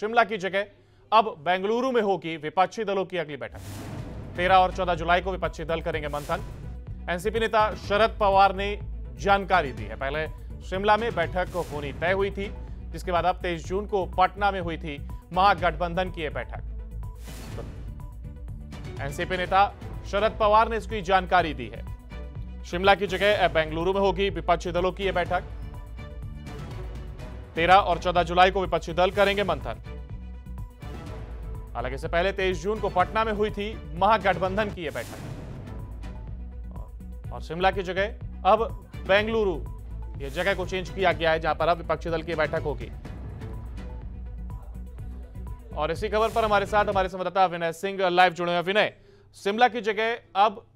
शिमला की जगह अब बेंगलुरु में होगी विपक्षी दलों की अगली बैठक तेरह और चौदह जुलाई को विपक्षी दल करेंगे मंथन एनसीपी नेता शरद पवार ने जानकारी दी है पहले शिमला में बैठक होनी तय हुई थी जिसके बाद अब तेईस जून को पटना में हुई थी महागठबंधन की यह बैठक एनसीपी नेता शरद पवार ने इसकी जानकारी दी है शिमला की जगह बेंगलुरु में होगी विपक्षी दलों की यह बैठक तेरह और चौदह जुलाई को विपक्षी दल करेंगे मंथन हालांकि इससे पहले तेईस जून को पटना में हुई थी महागठबंधन की यह बैठक और शिमला की जगह अब बेंगलुरु यह जगह को चेंज किया गया है जहां पर अब विपक्षी दल की बैठक होगी और इसी खबर पर हमारे साथ हमारे संवाददाता विनय सिंह लाइव जुड़े हैं विनय शिमला की जगह अब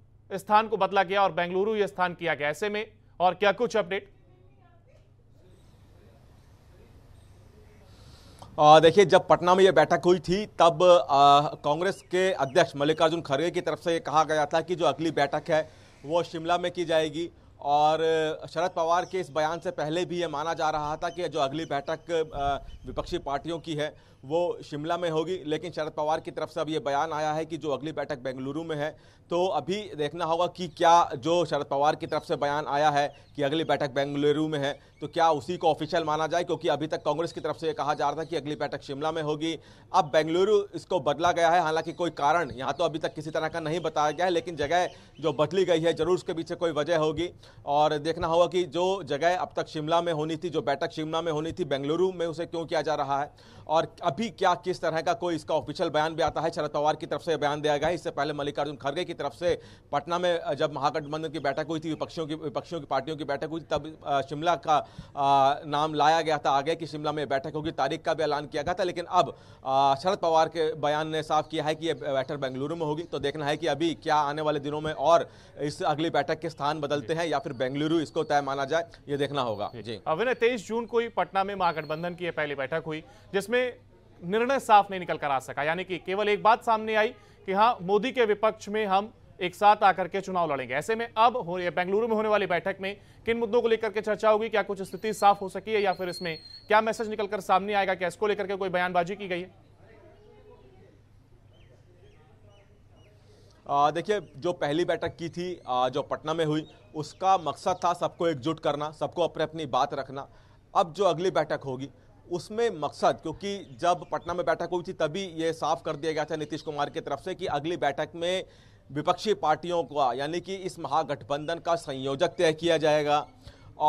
स्थान को बदला गया और बेंगलुरु यह स्थान किया गया ऐसे में और क्या कुछ अपडेट देखिए जब पटना में यह बैठक हुई थी तब कांग्रेस के अध्यक्ष मल्लिकार्जुन खड़गे की तरफ से ये कहा गया था कि जो अगली बैठक है वो शिमला में की जाएगी और शरद पवार के इस बयान से पहले भी ये माना जा रहा था कि जो अगली बैठक विपक्षी पार्टियों की है वो शिमला में होगी लेकिन शरद पवार की तरफ से अब ये बयान आया है कि जो अगली बैठक बेंगलुरु में है तो अभी देखना होगा कि क्या जो शरद पवार की तरफ से बयान आया है कि अगली बैठक बेंगलुरु में है तो क्या उसी को ऑफिशियल माना जाए क्योंकि अभी तक कांग्रेस की तरफ से ये कहा जा रहा था कि अगली बैठक शिमला में होगी अब बेंगलुरु इसको बदला गया है हालांकि कोई कारण यहाँ तो अभी तक किसी तरह का नहीं बताया गया है लेकिन जगह जो बदली गई है जरूर उसके पीछे कोई वजह होगी और देखना होगा कि जो जगह अब तक शिमला में होनी थी जो बैठक शिमला में होनी थी बेंगलुरु में उसे क्यों किया जा रहा है और अभी क्या किस तरह का कोई इसका ऑफिशियल बयान भी आता है शरद पवार की तरफ से बयान दिया गया है इससे पहले मल्लिकार्जुन खड़गे की तरफ से पटना में जब महागठबंधन की बैठक हुई थी विपक्षियों की विपक्षियों की पार्टियों की बैठक हुई थी तब शिमला का नाम लाया गया था आगे कि शिमला में बैठक होगी तारीख का भी ऐलान किया गया था लेकिन अब शरद पवार के बयान ने साफ किया है कि ये बैठक बेंगलुरु में होगी तो देखना है कि अभी क्या आने वाले दिनों में और इस अगली बैठक के स्थान बदलते हैं या फिर बेंगलुरु इसको तय माना जाए ये देखना होगा जी अभिनय तेईस जून को ही पटना में महागठबंधन की पहली बैठक हुई जिसमें निर्णय साफ नहीं निकल कर आ सका यानी कि केवल एक बात सामने आई कि हाँ मोदी के विपक्ष में हम एक साथ आकर के चुनाव लड़ेंगे ऐसे में अब हो बेंगलुरु में होने वाली बैठक में किन मुद्दों को लेकर के चर्चा होगी क्या कुछ स्थिति साफ हो सकी है या फिर इसमें क्या मैसेज निकलकर सामने आएगा क्या इसको लेकर के कोई बयानबाजी की गई है देखिए जो पहली बैठक की थी आ, जो पटना में हुई उसका मकसद था सबको एकजुट करना सबको अपने अपनी बात रखना अब जो अगली बैठक होगी उसमें मकसद क्योंकि जब पटना में बैठक हुई थी तभी ये साफ कर दिया गया था नीतीश कुमार की तरफ से कि अगली बैठक में विपक्षी पार्टियों का यानी कि इस महागठबंधन का संयोजक तय किया जाएगा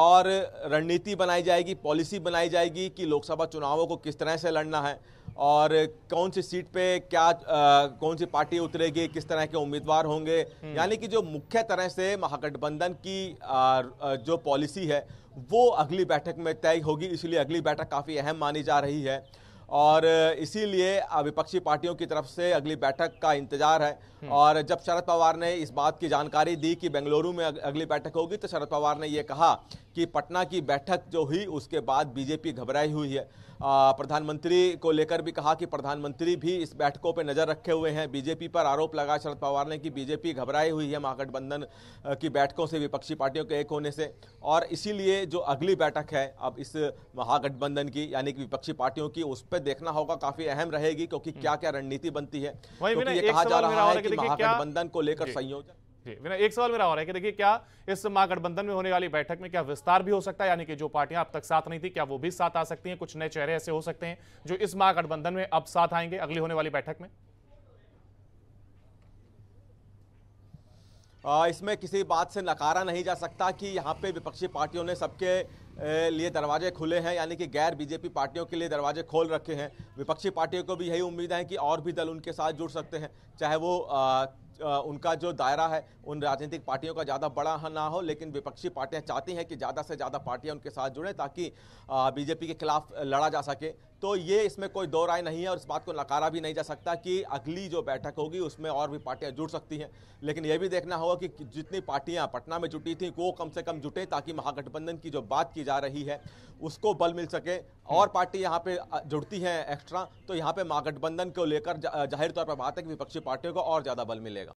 और रणनीति बनाई जाएगी पॉलिसी बनाई जाएगी कि लोकसभा चुनावों को किस तरह से लड़ना है और कौन सी सीट पे क्या आ, कौन सी पार्टी उतरेगी किस तरह के उम्मीदवार होंगे हम्म। यानी कि जो मुख्य तरह से महागठबंधन की आ, जो पॉलिसी है वो अगली बैठक में तय होगी इसलिए अगली बैठक काफ़ी अहम मानी जा रही है और इसीलिए विपक्षी पार्टियों की तरफ से अगली बैठक का इंतजार है हम्म। और जब शरद पवार ने इस बात की जानकारी दी कि बेंगलुरु में अगली बैठक होगी तो शरद पवार ने यह कहा कि पटना की बैठक जो हुई उसके बाद बीजेपी घबराई हुई है प्रधानमंत्री को लेकर भी कहा कि प्रधानमंत्री भी इस बैठकों पर नज़र रखे हुए हैं बीजेपी पर आरोप लगा शरद पवार ने कि बीजेपी घबराई हुई है महागठबंधन की बैठकों से विपक्षी पार्टियों के एक होने से और इसीलिए जो अगली बैठक है अब इस महागठबंधन की यानी कि विपक्षी पार्टियों की उस पर देखना होगा काफ़ी अहम रहेगी क्योंकि हम्म। क्या क्या रणनीति बनती है क्योंकि ये कहा जा रहा है कि महागठबंधन को लेकर संयोजन विनय एक सवाल मेरा और है कि देखिए क्या इस महागठबंधन में होने वाली बैठक में क्या विस्तार भी हो सकता है यानी कि जो पार्टियां अब तक साथ नहीं थी क्या वो भी साथ आ सकती हैं कुछ नए चेहरे ऐसे हो सकते हैं जो इस महागठबंधन में अब साथ आएंगे अगली होने वाली बैठक में इसमें किसी बात से नकारा नहीं जा सकता कि यहाँ पे विपक्षी पार्टियों ने सबके लिए दरवाजे खुले हैं यानी कि गैर बीजेपी पार्टियों के लिए दरवाजे खोल रखे हैं विपक्षी पार्टियों को भी यही उम्मीद है कि और भी दल उनके साथ जुड़ सकते हैं चाहे वो आ, उनका जो दायरा है उन राजनीतिक पार्टियों का ज़्यादा बड़ा ना हो लेकिन विपक्षी पार्टियां चाहती हैं कि ज़्यादा से ज़्यादा पार्टियां उनके साथ जुड़ें ताकि बीजेपी के खिलाफ लड़ा जा सके तो ये इसमें कोई दो राय नहीं है और इस बात को नकारा भी नहीं जा सकता कि अगली जो बैठक होगी उसमें और भी पार्टियां जुड़ सकती हैं लेकिन यह भी देखना होगा कि जितनी पार्टियां पटना में जुटी थी वो कम से कम जुटें ताकि महागठबंधन की जो बात की जा रही है उसको बल मिल सके और पार्टी यहाँ पे जुड़ती है एक्स्ट्रा तो यहाँ पे महागठबंधन को लेकर जाहिर तौर पर बात है कि विपक्षी पार्टियों को और ज़्यादा बल मिलेगा